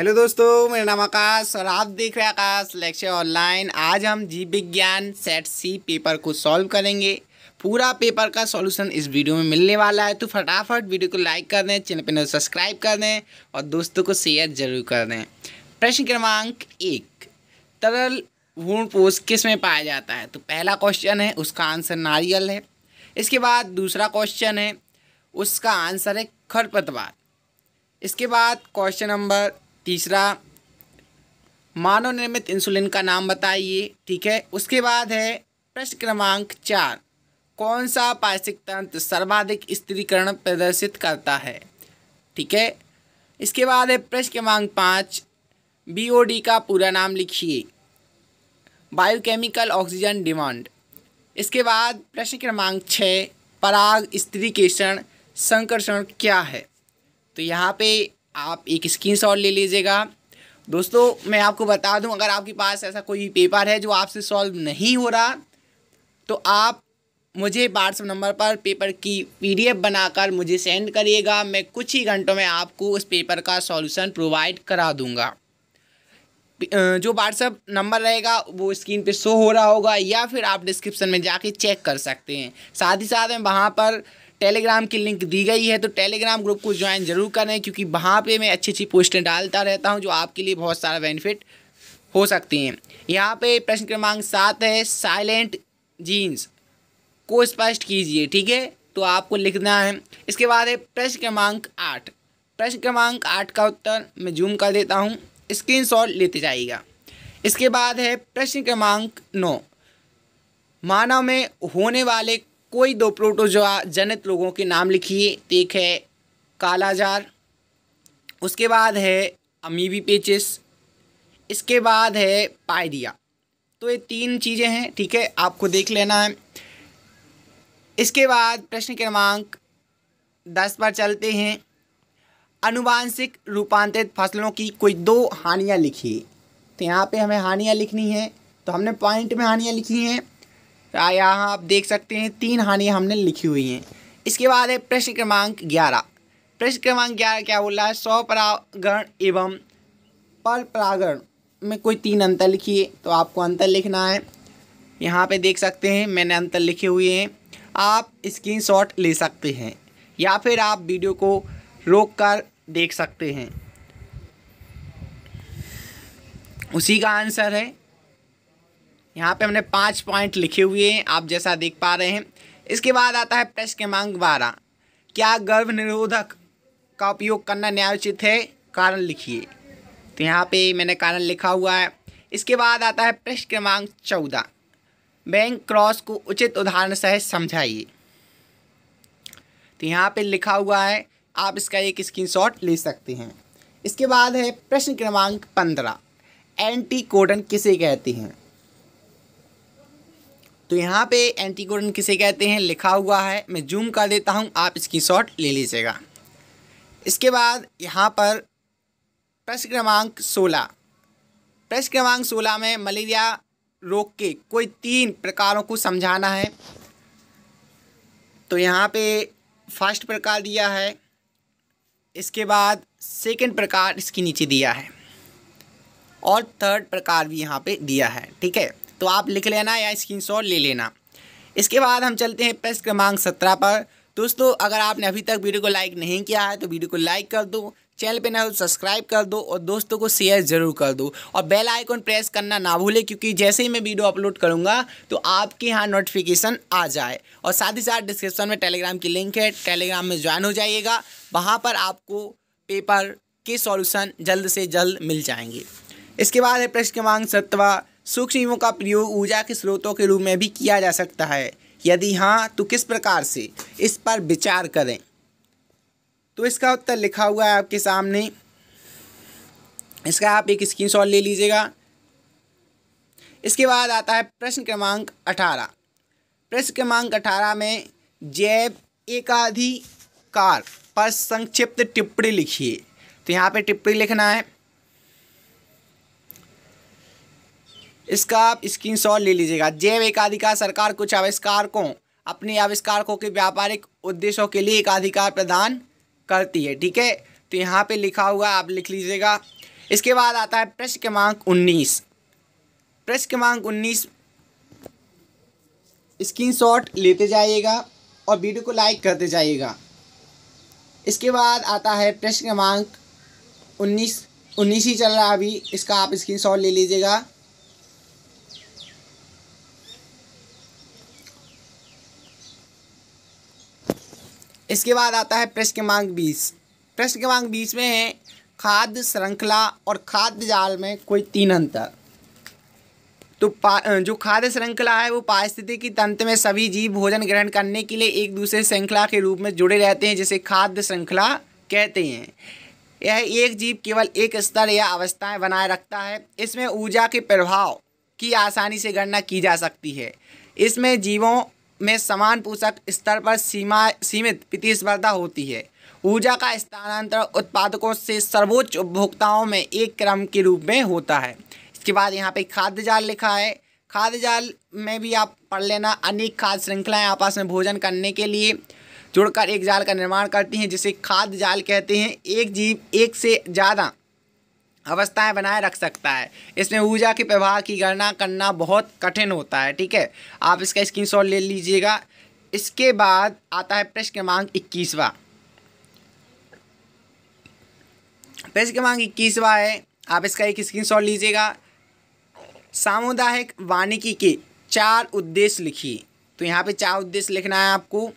hello दोस्तों मेरा नाम आकाश और आप देख रहे हैं आकाश लेक्चर ऑनलाइन आज हम जीव विज्ञान सेट सी पेपर को सॉल्व करेंगे पूरा पेपर का सॉल्यूशन इस वीडियो में मिलने वाला है तो फटाफट वीडियो को लाइक कर दें चैनल पर सब्सक्राइब कर दें और दोस्तों को शेयर जरूर कर दें प्रश्न क्रमांक एक तरल पोष किस में पाया जाता है तो पहला क्वेश्चन है उसका आंसर नारियल है इसके बाद दूसरा क्वेश्चन है उसका आंसर है खरपतवार इसके बाद क्वेश्चन नंबर तीसरा मानव निर्मित इंसुलिन का नाम बताइए ठीक है उसके बाद है प्रश्न क्रमांक चार कौन सा पायसिक तंत्र सर्वाधिक स्त्रीकरण प्रदर्शित करता है ठीक है इसके बाद है प्रश्न क्रमांक पाँच बी का पूरा नाम लिखिए बायोकेमिकल ऑक्सीजन डिमांड इसके बाद प्रश्न क्रमांक छः पराग केषण संकर्षण क्या है तो यहाँ पे आप एक स्क्रीनशॉट ले लीजिएगा दोस्तों मैं आपको बता दूं अगर आपके पास ऐसा कोई पेपर है जो आपसे सॉल्व नहीं हो रहा तो आप मुझे व्हाट्सअप नंबर पर पेपर की पीडीएफ बनाकर मुझे सेंड करिएगा मैं कुछ ही घंटों में आपको उस पेपर का सॉल्यूशन प्रोवाइड करा दूंगा जो व्हाट्सअप नंबर रहेगा वो स्क्रीन पे शो हो रहा होगा या फिर आप डिस्क्रिप्शन में जाके चेक कर सकते हैं साथ ही साथ मैं वहाँ पर टेलीग्राम की लिंक दी गई है तो टेलीग्राम ग्रुप को ज्वाइन जरूर करें क्योंकि वहाँ पर मैं अच्छी अच्छी पोस्टें डालता रहता हूँ जो आपके लिए बहुत सारा बेनिफिट हो सकती हैं यहाँ पे प्रश्न क्रमांक सात है साइलेंट जीन्स को स्पष्ट कीजिए ठीक है तो आपको लिखना है इसके बाद है प्रश्न क्रमांक आठ प्रश्न क्रमांक आठ का उत्तर मैं जूम कर देता हूँ स्क्रीन शॉट लेते जाइएगा इसके बाद है प्रश्न क्रमांक नौ मानव में होने वाले कोई दो प्रोटोजोआ जनित लोगों के नाम लिखिए एक है कालाजार उसके बाद है अमीबी पेचिस इसके बाद है पायरिया तो ये तीन चीज़ें हैं ठीक है आपको देख लेना है इसके बाद प्रश्न क्रमांक दस पर चलते हैं अनुवांशिक रूपांतरित फसलों की कोई दो हानियाँ लिखिए तो यहाँ पे हमें हानियाँ लिखनी हैं तो हमने पॉइंट में हानियाँ लिखी हैं यहाँ आप देख सकते हैं तीन हानियाँ हमने लिखी हुई हैं इसके बाद है प्रश्न क्रमांक ग्यारह प्रश्न क्रमांक ग्यारह क्या बोल रहा है स्वपरागण एवं पर परागण में कोई तीन अंतर लिखिए तो आपको अंतर लिखना है यहाँ पे देख सकते हैं मैंने अंतर लिखे हुए हैं आप स्क्रीन शॉट ले सकते हैं या फिर आप वीडियो को रोक कर देख सकते हैं उसी का आंसर है यहाँ पे हमने पाँच पॉइंट लिखे हुए हैं आप जैसा देख पा रहे हैं इसके बाद आता है प्रश्न क्रमांक बारह क्या गर्भ निरोधक का उपयोग करना न्यायोचित है कारण लिखिए तो यहाँ पे मैंने कारण लिखा हुआ है इसके बाद आता है प्रश्न क्रमांक चौदह बैंक क्रॉस को उचित उदाहरण सहित समझाइए तो यहाँ पे लिखा हुआ है आप इसका एक स्क्रीनशॉट ले सकते हैं इसके बाद है प्रश्न क्रमांक पंद्रह एंटी कोडन किसे कहते हैं तो यहाँ पे एंटीकोडन किसे कहते हैं लिखा हुआ है मैं जूम कर देता हूँ आप इसकी शॉर्ट ले लीजिएगा इसके बाद यहाँ पर प्रश्न क्रमांक सोलह प्रश्न क्रमांक सोलह में मलेरिया रोग के कोई तीन प्रकारों को समझाना है तो यहाँ पे फर्स्ट प्रकार दिया है इसके बाद सेकंड प्रकार इसके नीचे दिया है और थर्ड प्रकार भी यहाँ पे दिया है ठीक है तो आप लिख लेना या स्क्रीन ले लेना इसके बाद हम चलते हैं प्रश्न क्रमांक सत्रह पर दोस्तों अगर आपने अभी तक वीडियो को लाइक नहीं किया है तो वीडियो को लाइक कर दो चैनल पे ना सब्सक्राइब तो कर दो और दोस्तों को शेयर जरूर कर दो और बेल आइकन प्रेस करना ना भूलें क्योंकि जैसे ही मैं वीडियो अपलोड करूँगा तो आपके यहाँ नोटिफिकेशन आ जाए और साथ ही साथ डिस्क्रिप्शन में टेलीग्राम की लिंक है टेलीग्राम में ज्वाइन हो जाइएगा वहाँ पर आपको पेपर के सॉल्यूशन जल्द से जल्द मिल जाएंगे इसके बाद है प्रश्न क्रमांक सत्रह सूक्ष्म का प्रयोग ऊर्जा के स्रोतों के रूप में भी किया जा सकता है यदि हाँ तो किस प्रकार से इस पर विचार करें तो इसका उत्तर लिखा हुआ है आपके सामने इसका आप एक स्क्रीनशॉट ले लीजिएगा इसके बाद आता है प्रश्न क्रमांक अठारह प्रश्न क्रमांक अठारह में जैव एकाधिकार पर संक्षिप्त टिप्पणी लिखिए तो यहाँ पे टिप्पणी लिखना है इसका आप शॉट ले लीजिएगा जैव एकाधिकार सरकार कुछ आविष्कारकों अपने आविष्कारकों के व्यापारिक उद्देश्यों के लिए एकाधिकार प्रदान करती है ठीक है तो यहाँ पे लिखा हुआ आप लिख लीजिएगा इसके बाद आता है प्रश्न क्रमांक उन्नीस प्रश्न क्रमांक उन्नीस शॉट लेते जाइएगा और वीडियो को लाइक करते जाइएगा इसके बाद आता है प्रश्न क्रमांक उन्नीस उन्नीस ही चल रहा है अभी इसका आप शॉट ले लीजिएगा इसके बाद आता है प्रश्न क्रमांक बीस प्रश्न क्रमांक बीस में है खाद्य श्रृंखला और खाद्य जाल में कोई तीन अंतर तो जो खाद्य श्रृंखला है वो पारिस्थितिकी तंत्र में सभी जीव भोजन ग्रहण करने के लिए एक दूसरे श्रृंखला के रूप में जुड़े रहते हैं जिसे खाद्य श्रृंखला कहते हैं यह एक जीव केवल एक स्तर या अवस्थाएं बनाए रखता है इसमें ऊर्जा के प्रभाव की आसानी से गणना की जा सकती है इसमें जीवों में समान पोषक स्तर पर सीमा सीमित प्रतिस्पर्धा होती है ऊर्जा का स्थानांतरण उत्पादकों से सर्वोच्च उपभोक्ताओं में एक क्रम के रूप में होता है इसके बाद यहाँ पे खाद्य जाल लिखा है खाद्य जाल में भी आप पढ़ लेना अनेक खाद्य श्रृंखलाएँ आपस में भोजन करने के लिए जुड़कर एक जाल का निर्माण करती हैं जिसे खाद्य जाल कहते हैं एक जीव एक से ज़्यादा अवस्थाएं बनाए रख सकता है इसमें ऊर्जा के प्रभाव की गणना करना बहुत कठिन होता है ठीक है आप इसका स्क्रीनशॉट ले लीजिएगा इसके बाद आता है प्रश्न क्रमांक इक्कीसवा प्रश्न क्रमांक इक्कीसवा है आप इसका एक स्क्रीनशॉट लीजिएगा सामुदायिक वानिकी के चार उद्देश्य लिखिए तो यहाँ पे चार उद्देश्य लिखना है आपको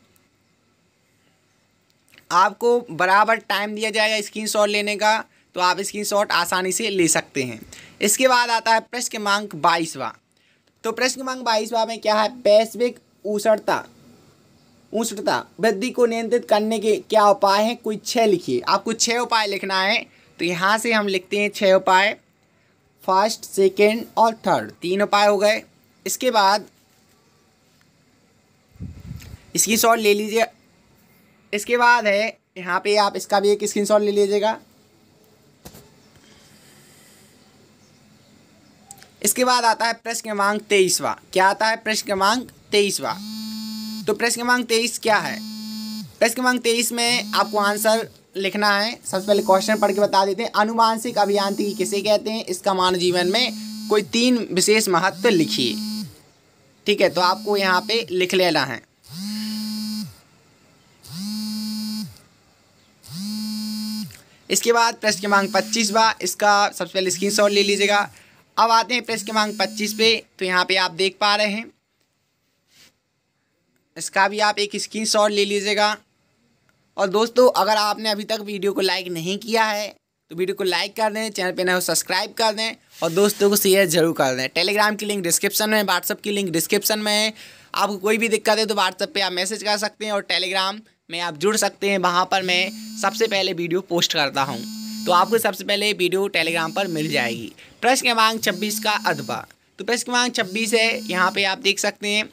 आपको बराबर टाइम दिया जाएगा स्क्रीन लेने का तो आप शॉट आसानी से ले सकते हैं इसके बाद आता है प्रश्न क्रमांक बाईसवा तो प्रश्न क्रमांक बाईसवा में क्या है वैश्विक उषणता उष्णता वृद्धि को नियंत्रित करने के क्या उपाय हैं कोई छः लिखिए आपको छः उपाय लिखना है तो यहाँ से हम लिखते हैं छः उपाय फर्स्ट सेकेंड और थर्ड तीन उपाय हो गए इसके बाद स्क्रीन शॉट ले लीजिए इसके बाद है यहाँ पे आप इसका भी एक शॉट ले लीजिएगा इसके बाद आता है प्रश्न क्रमांक तेईसवा क्या आता है प्रश्न क्रमांक तेईसवा तो प्रश्न क्रमांक तेईस क्या है प्रश्न क्रमांक तेईस में आपको आंसर लिखना है सबसे पहले क्वेश्चन पढ़ के बता देते हैं अनुमानसिक अभियांत्रिकी किसे कहते हैं इसका मानव जीवन में कोई तीन विशेष महत्व लिखिए ठीक है तो आपको यहाँ पे लिख लेना है इसके बाद प्रश्न क्रमांक पच्चीसवा इसका सबसे पहले शॉट ले लीजिएगा अब आते हैं प्रेस क्रमांक पच्चीस पे तो यहाँ पे आप देख पा रहे हैं इसका भी आप एक स्क्रीनशॉट ले लीजिएगा और दोस्तों अगर आपने अभी तक वीडियो को लाइक नहीं किया है तो वीडियो को लाइक कर दें चैनल पे नए हो सब्सक्राइब कर दें और दोस्तों को शेयर जरूर कर दें टेलीग्राम की लिंक डिस्क्रिप्शन में व्हाट्सअप की लिंक डिस्क्रिप्शन में है आपको कोई भी दिक्कत है तो व्हाट्सअप पे आप मैसेज कर सकते हैं और टेलीग्राम में आप जुड़ सकते हैं वहाँ पर मैं सबसे पहले वीडियो पोस्ट करता हूँ तो आपको सबसे पहले वीडियो टेलीग्राम पर मिल जाएगी प्रश्न क्रमांक छब्बीस का अदबा तो प्रश्न क्रमांक छब्बीस है यहाँ पे आप देख सकते हैं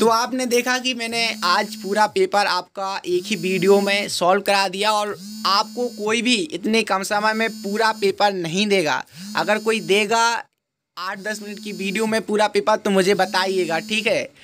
तो आपने देखा कि मैंने आज पूरा पेपर आपका एक ही वीडियो में सॉल्व करा दिया और आपको कोई भी इतने कम समय में पूरा पेपर नहीं देगा अगर कोई देगा आठ दस मिनट की वीडियो में पूरा पेपर तो मुझे बताइएगा ठीक है